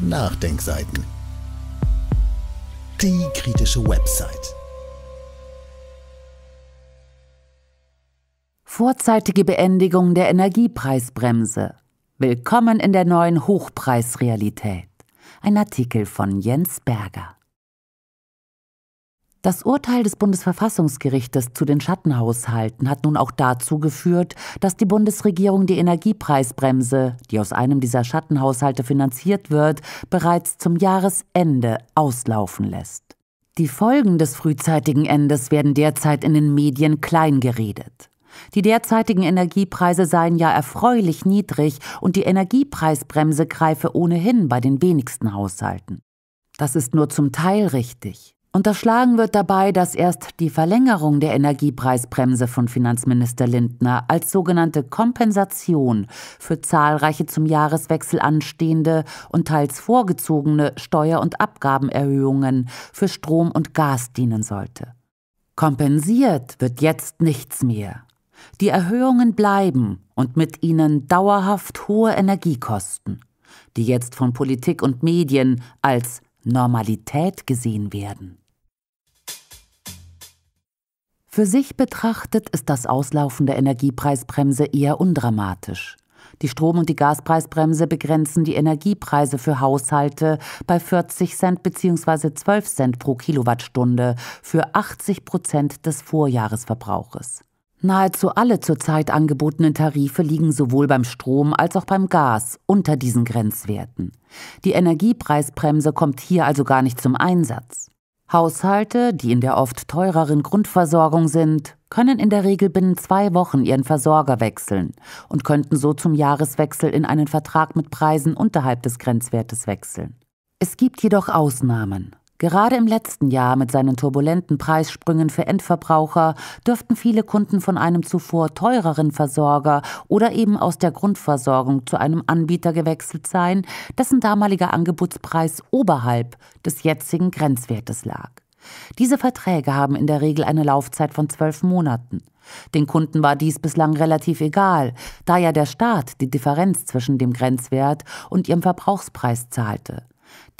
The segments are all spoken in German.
Nachdenkseiten. Die kritische Website. Vorzeitige Beendigung der Energiepreisbremse. Willkommen in der neuen Hochpreisrealität. Ein Artikel von Jens Berger. Das Urteil des Bundesverfassungsgerichtes zu den Schattenhaushalten hat nun auch dazu geführt, dass die Bundesregierung die Energiepreisbremse, die aus einem dieser Schattenhaushalte finanziert wird, bereits zum Jahresende auslaufen lässt. Die Folgen des frühzeitigen Endes werden derzeit in den Medien klein geredet. Die derzeitigen Energiepreise seien ja erfreulich niedrig und die Energiepreisbremse greife ohnehin bei den wenigsten Haushalten. Das ist nur zum Teil richtig. Unterschlagen wird dabei, dass erst die Verlängerung der Energiepreisbremse von Finanzminister Lindner als sogenannte Kompensation für zahlreiche zum Jahreswechsel anstehende und teils vorgezogene Steuer- und Abgabenerhöhungen für Strom und Gas dienen sollte. Kompensiert wird jetzt nichts mehr. Die Erhöhungen bleiben und mit ihnen dauerhaft hohe Energiekosten, die jetzt von Politik und Medien als Normalität gesehen werden. Für sich betrachtet ist das Auslaufen der Energiepreisbremse eher undramatisch. Die Strom- und die Gaspreisbremse begrenzen die Energiepreise für Haushalte bei 40 Cent bzw. 12 Cent pro Kilowattstunde für 80 Prozent des Vorjahresverbrauches. Nahezu alle zurzeit angebotenen Tarife liegen sowohl beim Strom als auch beim Gas unter diesen Grenzwerten. Die Energiepreisbremse kommt hier also gar nicht zum Einsatz. Haushalte, die in der oft teureren Grundversorgung sind, können in der Regel binnen zwei Wochen ihren Versorger wechseln und könnten so zum Jahreswechsel in einen Vertrag mit Preisen unterhalb des Grenzwertes wechseln. Es gibt jedoch Ausnahmen. Gerade im letzten Jahr mit seinen turbulenten Preissprüngen für Endverbraucher dürften viele Kunden von einem zuvor teureren Versorger oder eben aus der Grundversorgung zu einem Anbieter gewechselt sein, dessen damaliger Angebotspreis oberhalb des jetzigen Grenzwertes lag. Diese Verträge haben in der Regel eine Laufzeit von zwölf Monaten. Den Kunden war dies bislang relativ egal, da ja der Staat die Differenz zwischen dem Grenzwert und ihrem Verbrauchspreis zahlte.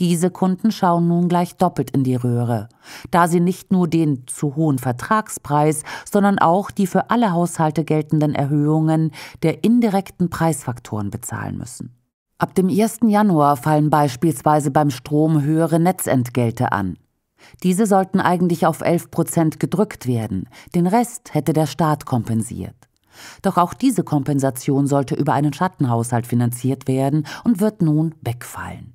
Diese Kunden schauen nun gleich doppelt in die Röhre, da sie nicht nur den zu hohen Vertragspreis, sondern auch die für alle Haushalte geltenden Erhöhungen der indirekten Preisfaktoren bezahlen müssen. Ab dem 1. Januar fallen beispielsweise beim Strom höhere Netzentgelte an. Diese sollten eigentlich auf 11 Prozent gedrückt werden, den Rest hätte der Staat kompensiert. Doch auch diese Kompensation sollte über einen Schattenhaushalt finanziert werden und wird nun wegfallen.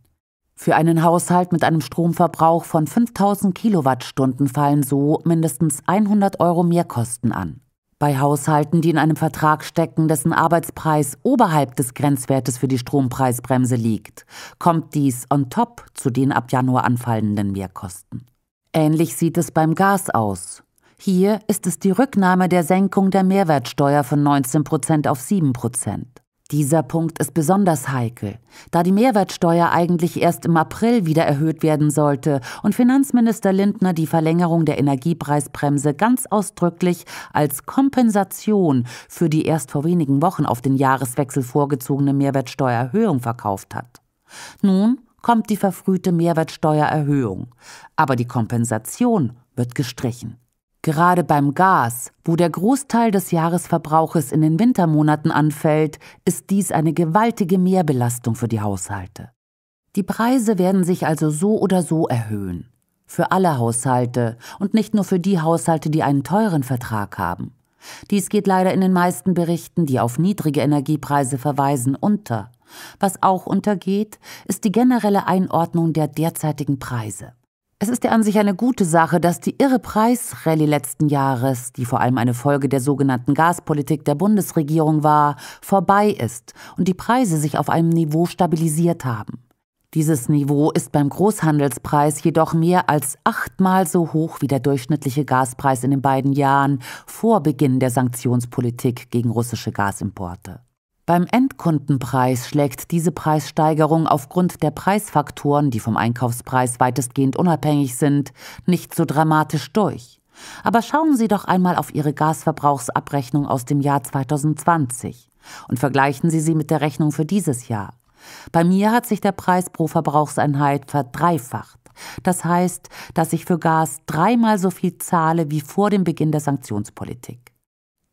Für einen Haushalt mit einem Stromverbrauch von 5000 Kilowattstunden fallen so mindestens 100 Euro Mehrkosten an. Bei Haushalten, die in einem Vertrag stecken, dessen Arbeitspreis oberhalb des Grenzwertes für die Strompreisbremse liegt, kommt dies on top zu den ab Januar anfallenden Mehrkosten. Ähnlich sieht es beim Gas aus. Hier ist es die Rücknahme der Senkung der Mehrwertsteuer von 19 Prozent auf 7 Prozent. Dieser Punkt ist besonders heikel, da die Mehrwertsteuer eigentlich erst im April wieder erhöht werden sollte und Finanzminister Lindner die Verlängerung der Energiepreisbremse ganz ausdrücklich als Kompensation für die erst vor wenigen Wochen auf den Jahreswechsel vorgezogene Mehrwertsteuererhöhung verkauft hat. Nun kommt die verfrühte Mehrwertsteuererhöhung, aber die Kompensation wird gestrichen. Gerade beim Gas, wo der Großteil des Jahresverbrauches in den Wintermonaten anfällt, ist dies eine gewaltige Mehrbelastung für die Haushalte. Die Preise werden sich also so oder so erhöhen. Für alle Haushalte und nicht nur für die Haushalte, die einen teuren Vertrag haben. Dies geht leider in den meisten Berichten, die auf niedrige Energiepreise verweisen, unter. Was auch untergeht, ist die generelle Einordnung der derzeitigen Preise. Es ist ja an sich eine gute Sache, dass die irre Preisrallye letzten Jahres, die vor allem eine Folge der sogenannten Gaspolitik der Bundesregierung war, vorbei ist und die Preise sich auf einem Niveau stabilisiert haben. Dieses Niveau ist beim Großhandelspreis jedoch mehr als achtmal so hoch wie der durchschnittliche Gaspreis in den beiden Jahren vor Beginn der Sanktionspolitik gegen russische Gasimporte. Beim Endkundenpreis schlägt diese Preissteigerung aufgrund der Preisfaktoren, die vom Einkaufspreis weitestgehend unabhängig sind, nicht so dramatisch durch. Aber schauen Sie doch einmal auf Ihre Gasverbrauchsabrechnung aus dem Jahr 2020 und vergleichen Sie sie mit der Rechnung für dieses Jahr. Bei mir hat sich der Preis pro Verbrauchseinheit verdreifacht. Das heißt, dass ich für Gas dreimal so viel zahle wie vor dem Beginn der Sanktionspolitik.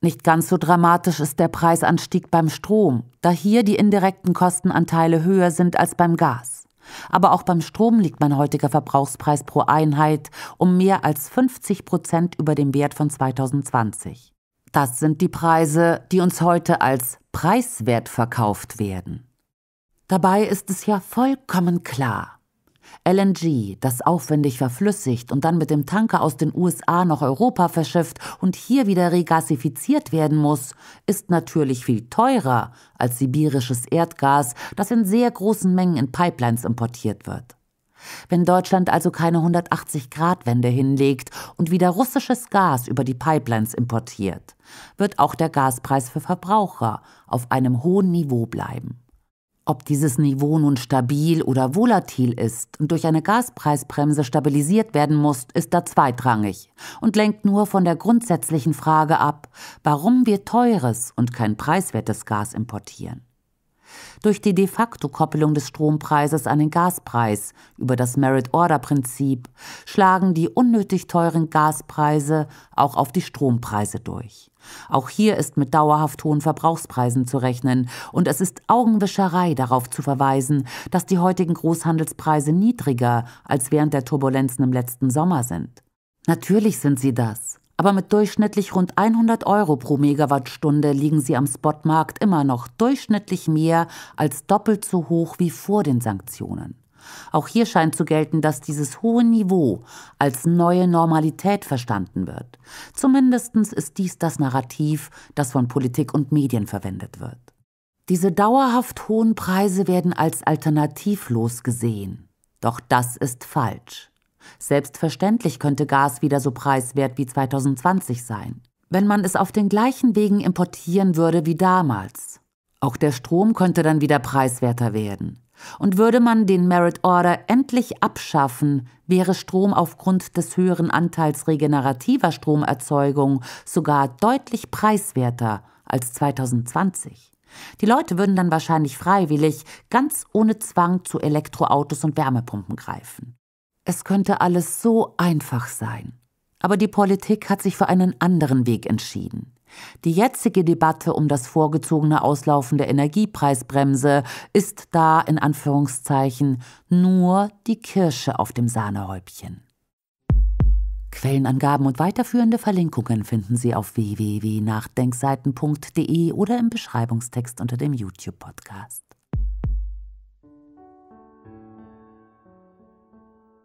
Nicht ganz so dramatisch ist der Preisanstieg beim Strom, da hier die indirekten Kostenanteile höher sind als beim Gas. Aber auch beim Strom liegt mein heutiger Verbrauchspreis pro Einheit um mehr als 50 Prozent über dem Wert von 2020. Das sind die Preise, die uns heute als preiswert verkauft werden. Dabei ist es ja vollkommen klar, LNG, das aufwendig verflüssigt und dann mit dem Tanker aus den USA nach Europa verschifft und hier wieder regasifiziert werden muss, ist natürlich viel teurer als sibirisches Erdgas, das in sehr großen Mengen in Pipelines importiert wird. Wenn Deutschland also keine 180-Grad-Wende hinlegt und wieder russisches Gas über die Pipelines importiert, wird auch der Gaspreis für Verbraucher auf einem hohen Niveau bleiben. Ob dieses Niveau nun stabil oder volatil ist und durch eine Gaspreisbremse stabilisiert werden muss, ist da zweitrangig und lenkt nur von der grundsätzlichen Frage ab, warum wir teures und kein preiswertes Gas importieren. Durch die de facto Koppelung des Strompreises an den Gaspreis über das Merit-Order-Prinzip schlagen die unnötig teuren Gaspreise auch auf die Strompreise durch. Auch hier ist mit dauerhaft hohen Verbrauchspreisen zu rechnen, und es ist Augenwischerei darauf zu verweisen, dass die heutigen Großhandelspreise niedriger als während der Turbulenzen im letzten Sommer sind. Natürlich sind sie das aber mit durchschnittlich rund 100 Euro pro Megawattstunde liegen sie am Spotmarkt immer noch durchschnittlich mehr als doppelt so hoch wie vor den Sanktionen. Auch hier scheint zu gelten, dass dieses hohe Niveau als neue Normalität verstanden wird. Zumindest ist dies das Narrativ, das von Politik und Medien verwendet wird. Diese dauerhaft hohen Preise werden als alternativlos gesehen. Doch das ist falsch. Selbstverständlich könnte Gas wieder so preiswert wie 2020 sein, wenn man es auf den gleichen Wegen importieren würde wie damals. Auch der Strom könnte dann wieder preiswerter werden. Und würde man den Merit Order endlich abschaffen, wäre Strom aufgrund des höheren Anteils regenerativer Stromerzeugung sogar deutlich preiswerter als 2020. Die Leute würden dann wahrscheinlich freiwillig, ganz ohne Zwang, zu Elektroautos und Wärmepumpen greifen. Es könnte alles so einfach sein. Aber die Politik hat sich für einen anderen Weg entschieden. Die jetzige Debatte um das vorgezogene Auslaufen der Energiepreisbremse ist da in Anführungszeichen nur die Kirsche auf dem Sahnehäubchen. Quellenangaben und weiterführende Verlinkungen finden Sie auf www.nachdenkseiten.de oder im Beschreibungstext unter dem YouTube-Podcast.